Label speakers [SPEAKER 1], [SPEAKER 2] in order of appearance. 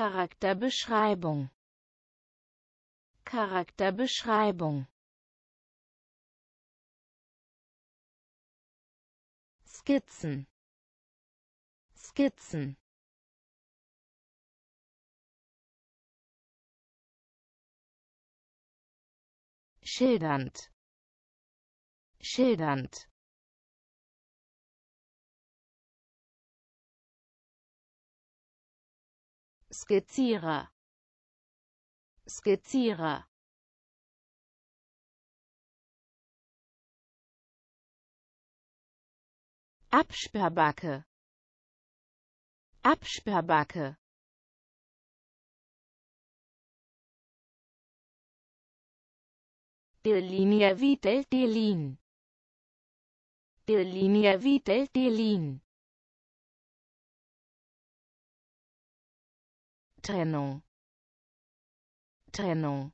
[SPEAKER 1] Charakterbeschreibung Charakterbeschreibung Skizzen Skizzen Schildernd Schildernd Skizzierer. Skizzierer. Absperrbacke. Absperrbacke. Delineavit el Delin. Delineavit el Delin. Trennung Trennung